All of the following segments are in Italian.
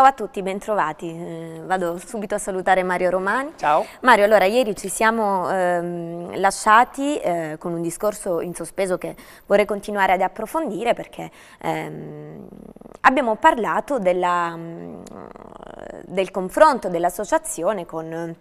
Ciao a tutti, bentrovati. Eh, vado subito a salutare Mario Romani. Ciao. Mario, allora ieri ci siamo ehm, lasciati eh, con un discorso in sospeso che vorrei continuare ad approfondire perché ehm, abbiamo parlato della, mm, del confronto dell'associazione con,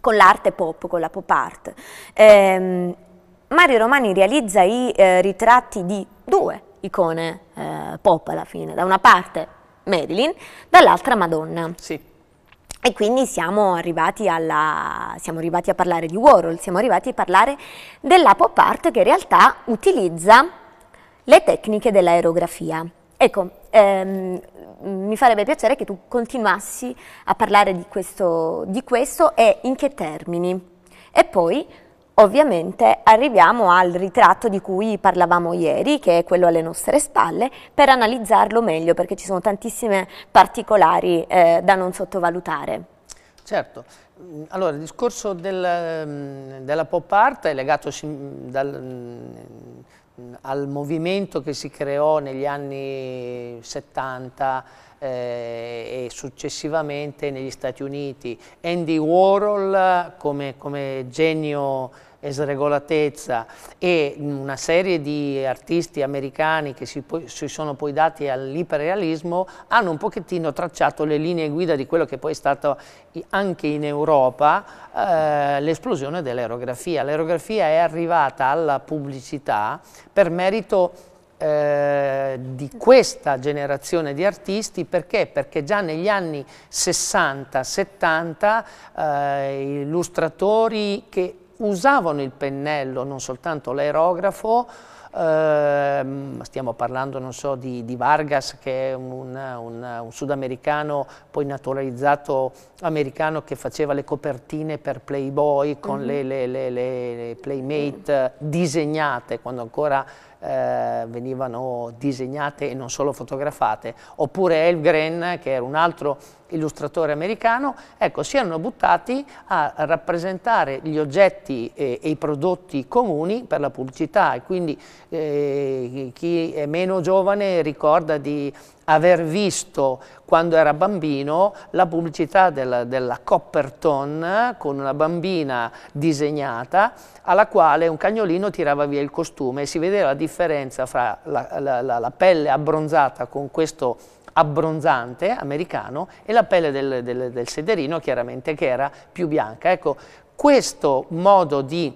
con l'arte pop, con la pop art. Eh, Mario Romani realizza i eh, ritratti di due icone eh, pop alla fine, da una parte Marilyn, dall'altra Madonna. Sì. E quindi siamo arrivati, alla, siamo arrivati, a parlare di Warhol, siamo arrivati a parlare della pop art che in realtà utilizza le tecniche dell'aerografia. Ecco, ehm, mi farebbe piacere che tu continuassi a parlare di questo, di questo e in che termini. E poi Ovviamente arriviamo al ritratto di cui parlavamo ieri, che è quello alle nostre spalle, per analizzarlo meglio perché ci sono tantissime particolari eh, da non sottovalutare. Certo, mm, allora il discorso del, mm, della pop art è legato dal, mm, al movimento che si creò negli anni 70 eh, e successivamente negli Stati Uniti. Andy Warhol come, come genio sregolatezza e una serie di artisti americani che si, si sono poi dati all'iperrealismo hanno un pochettino tracciato le linee guida di quello che poi è stato anche in Europa eh, l'esplosione dell'aerografia. L'aerografia è arrivata alla pubblicità per merito eh, di questa generazione di artisti perché? Perché già negli anni 60-70 eh, illustratori che usavano il pennello, non soltanto l'aerografo, Uh, stiamo parlando so, di, di, Vargas che è un, un, un sudamericano poi naturalizzato americano che faceva le copertine per Playboy con mm -hmm. le, le, le, le, Playmate disegnate quando ancora eh, venivano disegnate e non solo fotografate, oppure Elgren, che era un altro illustratore americano, ecco, si erano buttati a rappresentare gli oggetti e, eh, e i prodotti comuni per la pubblicità e quindi eh, chi è meno giovane ricorda di aver visto quando era bambino la pubblicità della, della Copperton con una bambina disegnata alla quale un cagnolino tirava via il costume e si vedeva la differenza fra la, la, la, la pelle abbronzata con questo abbronzante americano e la pelle del, del, del sederino chiaramente che era più bianca. Ecco, questo modo di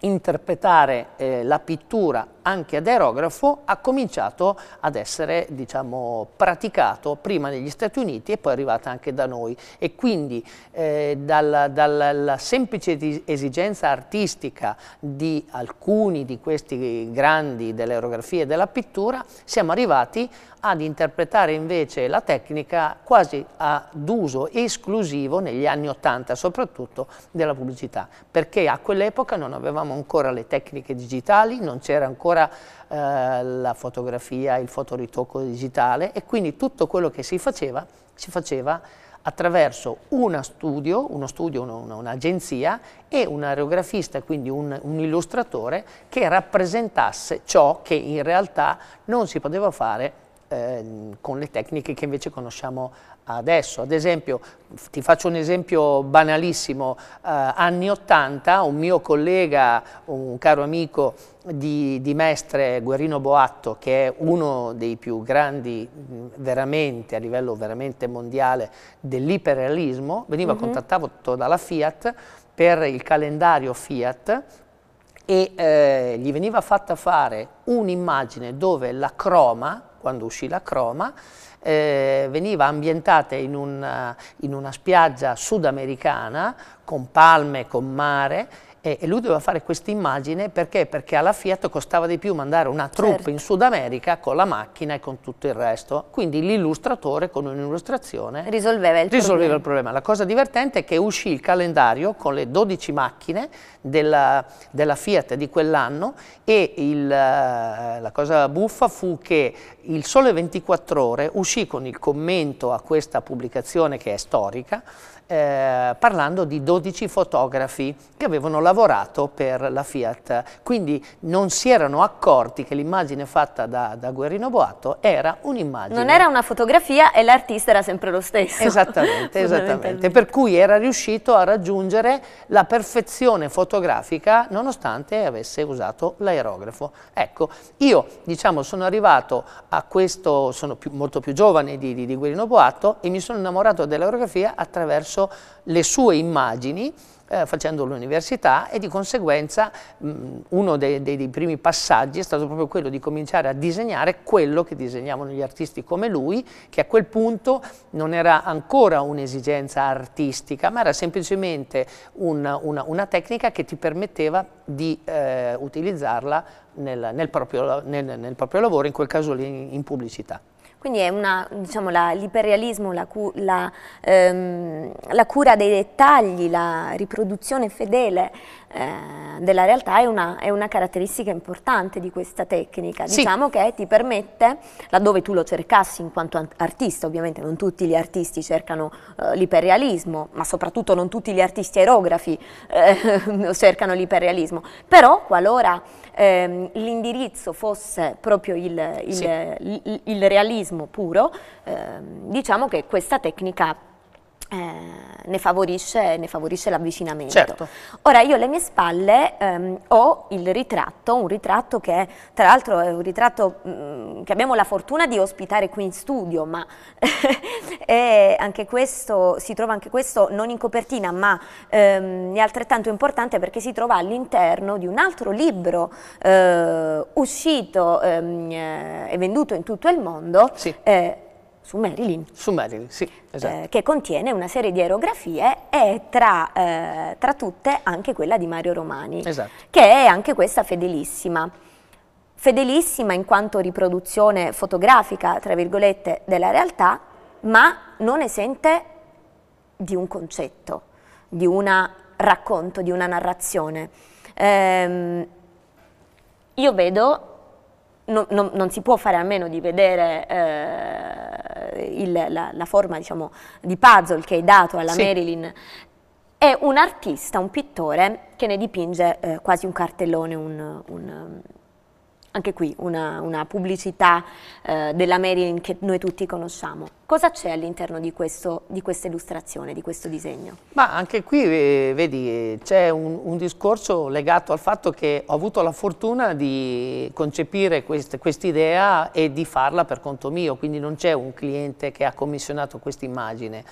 interpretare eh, la pittura anche ad aerografo ha cominciato ad essere diciamo, praticato prima negli Stati Uniti e poi è arrivata anche da noi e quindi eh, dalla, dalla, semplice esigenza artistica di alcuni di questi grandi dell'aerografia e della pittura siamo arrivati ad interpretare invece la tecnica quasi ad uso esclusivo negli anni 80 soprattutto della pubblicità perché a quell'epoca non avevamo avevamo ancora le tecniche digitali, non c'era ancora eh, la fotografia, il fotoritocco digitale e quindi tutto quello che si faceva, si faceva attraverso una studio, uno studio, un'agenzia e un aerografista, quindi un, un, illustratore che rappresentasse ciò che in realtà non si poteva fare Ehm, con le tecniche che invece conosciamo adesso. Ad esempio, ti faccio un esempio banalissimo, eh, anni 80 un mio collega, un caro amico di, di, Mestre, Guerrino Boatto, che è uno dei più grandi veramente, a livello veramente mondiale, dell'iperrealismo, veniva mm -hmm. contattato dalla Fiat per il calendario Fiat e eh, gli veniva fatta fare un'immagine dove la croma quando uscì la croma, eh, veniva ambientata in, un, eh, in una spiaggia sudamericana con palme, con mare, e, lui doveva fare questa immagine perché? perché? alla Fiat costava di più mandare una troupe certo. in Sud America con la macchina e con tutto il resto. Quindi l'illustratore con un'illustrazione risolveva, il, risolveva problema. il, problema. La cosa divertente è che uscì il calendario con le 12 macchine della, della Fiat di quell'anno e il, eh, la cosa buffa fu che il Sole 24 Ore uscì con il commento a questa pubblicazione che è storica eh, parlando di 12 fotografi che avevano lavorato per la Fiat. Quindi non si erano accorti che l'immagine fatta da, da Guerrino Boato era un'immagine. Non era una fotografia e l'artista era sempre lo stesso. Esattamente, esattamente. Per cui era riuscito a raggiungere la perfezione fotografica nonostante avesse usato l'aerografo. Ecco, io diciamo sono arrivato a questo, sono più, molto più giovane di, di, di Guerrino Boato e mi sono innamorato dell'aerografia attraverso stesso le sue immagini eh, facendo l'università e di conseguenza mh, uno dei, dei, dei, primi passaggi è stato proprio quello di cominciare a disegnare quello che disegnavano gli artisti come lui, che a quel punto non era ancora un'esigenza artistica, ma era semplicemente una, una, una, tecnica che ti permetteva di eh, utilizzarla nel, nel, proprio, nel, nel proprio lavoro, in quel caso in, in pubblicità. Quindi è una, diciamo, l'iperrealismo, la, la, la, ehm, la, cura dei dettagli, la riproduzione fedele eh, della realtà è una, è una, caratteristica importante di questa tecnica, sì. diciamo che ti permette, laddove tu lo cercassi in quanto artista, ovviamente non tutti gli artisti cercano eh, l'iperrealismo, ma soprattutto non tutti gli artisti aerografi eh, cercano l'iperrealismo, però qualora ehm, l'indirizzo fosse proprio il, il, sì. il, il realismo puro, ehm, diciamo che questa tecnica eh, ne, favorisce, ne favorisce l'avvicinamento. Certo. Ora io alle mie spalle ehm, ho il ritratto, un ritratto che tra l'altro è un ritratto mh, mm, che abbiamo la fortuna di ospitare qui in studio, ma anche questo, si trova anche questo non in copertina, ma ehm, è altrettanto importante perché si trova all'interno di un altro libro eh, uscito ehm, eh, e venduto in tutto il mondo. Sì. Eh, su Marilyn. Su Marilyn, sì, eh, esatto. eh, che contiene una serie di aerografie e tra, eh, tra tutte anche quella di Mario Romani, esatto. che è anche questa fedelissima. Fedelissima in quanto riproduzione fotografica, tra virgolette, della realtà, ma non esente di un concetto, di un racconto, di una narrazione. Ehm, io vedo, no, no, non si può fare a meno di vedere... Eh, eh, il, la, la, forma diciamo, di puzzle che hai dato alla sì. Marilyn, è un artista, un pittore che ne dipinge eh, quasi un cartellone, un, un anche qui una, una pubblicità eh, della Marilyn che noi tutti conosciamo. Cosa c'è all'interno di, di, questa illustrazione, di questo disegno? Ma anche qui, eh, vedi, c'è un, un, discorso legato al fatto che ho avuto la fortuna di concepire quest'idea quest e di farla per conto mio, quindi non c'è un cliente che ha commissionato questa immagine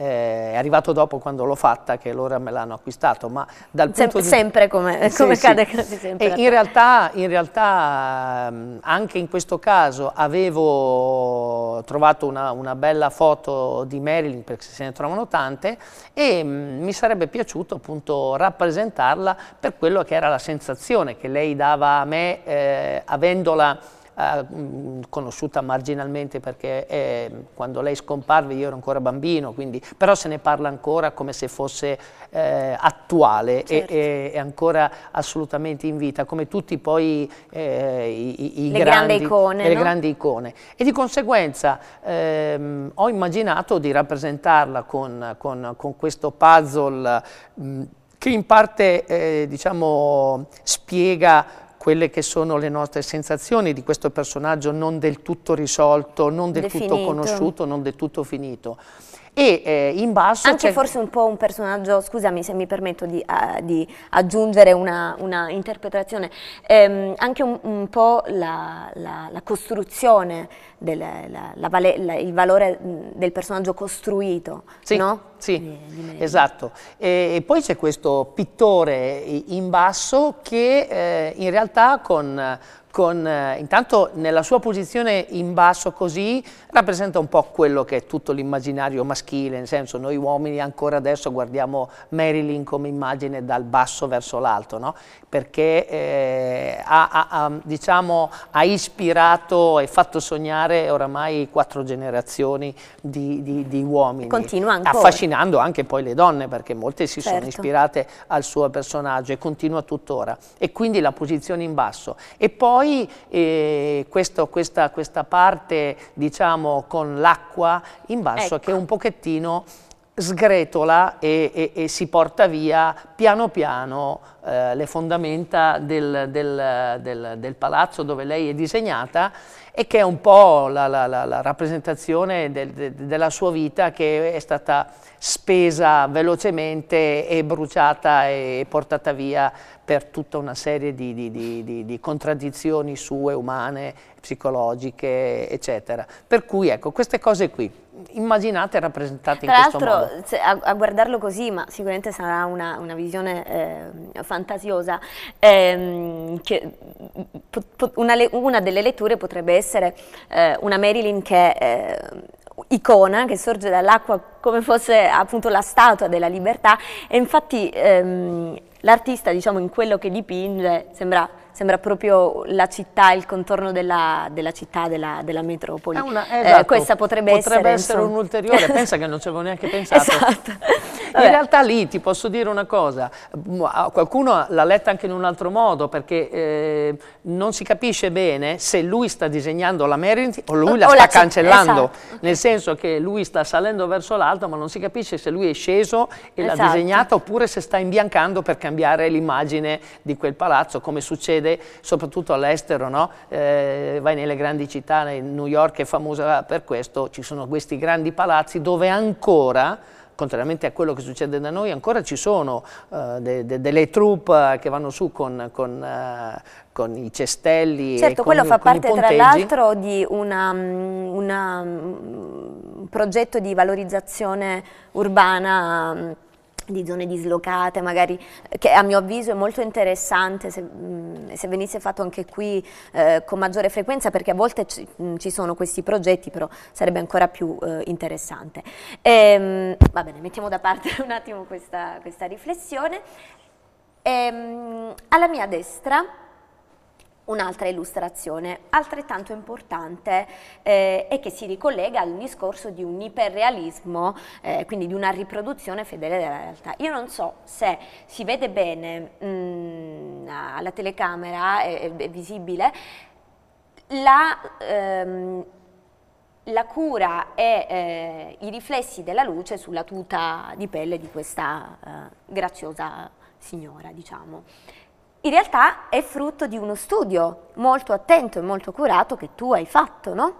eh, è arrivato dopo quando l'ho fatta che loro me l'hanno acquistato, ma dal Sem punto sempre di... come, come sì, cade sì. sempre. In realtà, in realtà, anche in questo caso avevo trovato una, una bella foto di Marilyn perché se ne trovano tante e mi sarebbe piaciuto appunto rappresentarla per quello che era la sensazione che lei dava a me eh, avendola eh, mm, conosciuta marginalmente perché eh, quando lei scomparve io ero ancora bambino, quindi, però se ne parla ancora come se fosse eh, attuale certo. e, e, ancora assolutamente in vita, come tutti poi eh, i, i le, grandi, icone, le no? grandi, icone, E di conseguenza ehm, ho immaginato di rappresentarla con, con, con questo puzzle mh, mm, che in parte eh, diciamo, spiega quelle che sono le nostre sensazioni di questo personaggio non del tutto risolto, non del Definito. tutto conosciuto, non del tutto finito e eh, in basso anche forse un po' un personaggio scusami se mi permetto di, uh, di aggiungere una, una interpretazione ehm, anche un, un, po' la, la, la costruzione del, la, vale, il valore mm, del personaggio costruito sì, no? sì di, di esatto e, e poi c'è questo pittore eh, in basso che eh, in realtà con con, eh, intanto nella sua posizione in basso così rappresenta un po' quello che è tutto l'immaginario maschile, nel senso noi uomini ancora adesso guardiamo Marilyn come immagine dal basso verso l'alto, no? perché eh, ha, ha, ha, diciamo, ha, ispirato e fatto sognare oramai quattro generazioni di, di, di uomini, continua ancora. affascinando anche poi le donne perché molte si certo. sono ispirate al suo personaggio e continua tuttora e quindi la posizione in basso e poi poi eh, questo, questa, questa, parte diciamo con l'acqua in basso ecco. che un pochettino sgretola e, e, e, si porta via piano piano eh, le fondamenta del, del, del, del palazzo dove lei è disegnata e che è un po' la, la, la, la rappresentazione del, de, della sua vita che è stata spesa velocemente e bruciata e portata via per tutta una serie di, di, di, di contraddizioni sue, umane, psicologiche, eccetera. Per cui ecco, queste cose qui immaginate e rappresentate Tra in questo modo. Tra l'altro, a, a, guardarlo così, ma sicuramente sarà una, una visione eh, fantasiosa, ehm, che, po, po, una, una, delle letture potrebbe essere eh, una Marilyn che... Eh, icona che sorge dall'acqua come fosse appunto la statua della libertà e infatti ehm, l'artista diciamo in quello che dipinge sembra sembra proprio la città, il contorno della, della città, della, della metropoli. Una, eh, esatto, eh, questa potrebbe, potrebbe essere, essere insomma... pensa che non ci avevo neanche pensato. Esatto. Vabbè. In realtà lì ti posso dire una cosa, qualcuno l'ha letta anche in un altro modo perché eh, non si capisce bene se lui sta disegnando la Meredith o lui o, la o sta la cancellando, esatto. nel senso che lui sta salendo verso l'alto ma non si capisce se lui è sceso e esatto. l'ha disegnata oppure se sta imbiancando per cambiare l'immagine di quel palazzo come succede soprattutto all'estero, no? eh, vai nelle grandi città, New York è famosa per questo, ci sono questi grandi palazzi dove ancora contrariamente a quello che succede da noi, ancora ci sono eh, de, de, delle troupe che vanno su con, con, eh, con i cestelli certo, quello con, fa parte tra l'altro di una, mm, una, un mm, progetto di valorizzazione urbana mm, di zone dislocate, magari eh, che a mio avviso è molto interessante se, mh, mm, se venisse fatto anche qui eh, con maggiore frequenza perché a volte ci, mh, mm, ci, sono questi progetti, però sarebbe ancora più eh, interessante. E, ehm, mh, va bene, mettiamo da parte un attimo questa, questa riflessione. E, ehm, alla mia destra un'altra illustrazione. Altrettanto importante eh, è che si ricollega al discorso di un iperrealismo, eh, quindi di una riproduzione fedele della realtà. Io non so se si vede bene mh, mm, alla telecamera, è, è visibile, la, ehm, la cura e eh, i riflessi della luce sulla tuta di pelle di questa eh, graziosa signora, diciamo in realtà è frutto di uno studio molto attento e molto curato che tu hai fatto, no?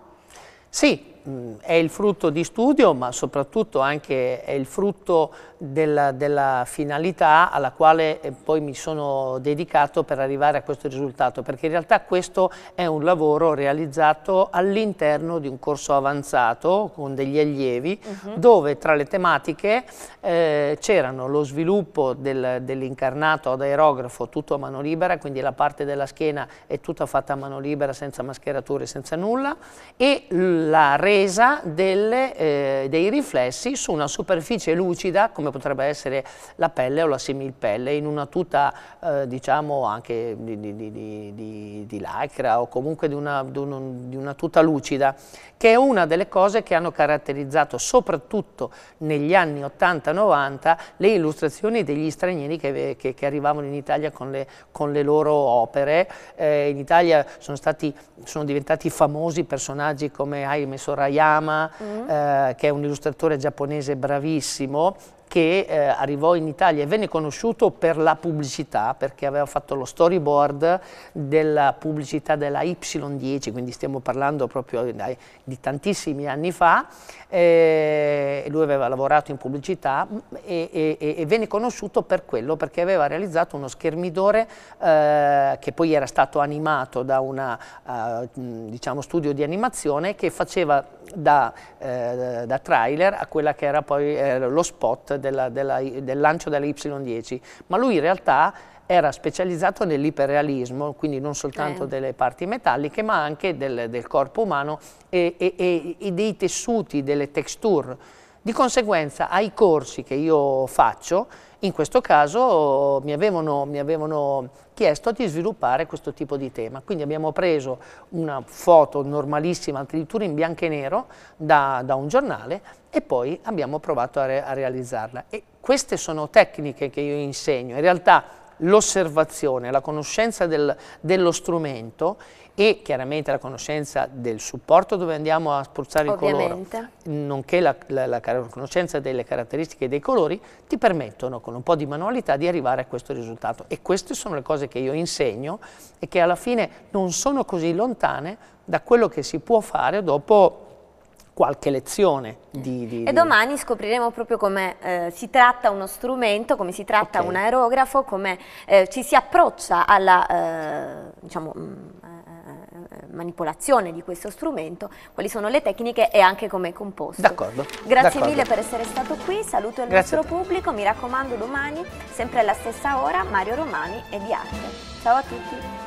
Sì, mh, è il frutto di studio ma soprattutto anche è il frutto della, della finalità alla quale eh, poi mi sono dedicato per arrivare a questo risultato perché in realtà questo è un lavoro realizzato all'interno di un corso avanzato con degli allievi uh mhm. -huh. dove tra le tematiche eh, c'erano lo sviluppo del, dell'incarnato ad aerografo tutto a mano libera quindi la parte della schiena è tutta fatta a mano libera senza mascherature senza nulla e la resa delle, eh, dei riflessi su una superficie lucida come potrebbe essere la pelle o la semipelle in una tuta eh, diciamo anche di, di, di, di, lacra o comunque di una, un, una tuta lucida che è una delle cose che hanno caratterizzato soprattutto negli anni 80-90 le illustrazioni degli stranieri che, che, che arrivavano in Italia con le, con le loro opere. Eh, in Italia sono, stati, sono diventati famosi personaggi come Jaime Sorrentino Sorayama, mm. eh, che è un illustratore giapponese bravissimo, che eh, arrivò in Italia e venne conosciuto per la pubblicità, perché aveva fatto lo storyboard della pubblicità della Y10, quindi stiamo parlando proprio di tantissimi anni fa, eh, lui aveva lavorato in pubblicità mm, e, e, e, venne conosciuto per quello, perché aveva realizzato uno schermidore eh, che poi era stato animato da un eh, mm, diciamo, studio di animazione che faceva da, eh, da trailer a quella che era poi eh, lo spot della, della, del lancio della Y10, ma lui in realtà era specializzato nell'iperrealismo, quindi non soltanto eh. delle parti metalliche, ma anche del, del corpo umano e, e, e dei tessuti, delle texture. Di conseguenza ai corsi che io faccio, in questo caso mi avevano, mi avevano, chiesto di sviluppare questo tipo di tema, quindi abbiamo preso una foto normalissima, addirittura in bianco e nero, da, da un giornale e poi abbiamo provato a, re, a realizzarla. E queste sono tecniche che io insegno, in realtà l'osservazione, la conoscenza del, dello strumento e chiaramente la conoscenza del supporto dove andiamo a spruzzare Ovviamente. il colore, nonché la, la, la, conoscenza delle caratteristiche dei colori, ti permettono con un po' di manualità di arrivare a questo risultato. E queste sono le cose che io insegno e che alla fine non sono così lontane da quello che si può fare dopo qualche lezione. Di, di, e domani scopriremo proprio come eh, si tratta uno strumento, come si tratta okay. un aerografo, come eh, ci si approccia alla eh, diciamo, mm, eh, manipolazione di questo strumento, quali sono le tecniche e anche come è composto. D'accordo. Grazie mille per essere stato qui, saluto il Grazie nostro pubblico, mi raccomando domani sempre alla stessa ora Mario Romani e di Arte. Ciao a tutti.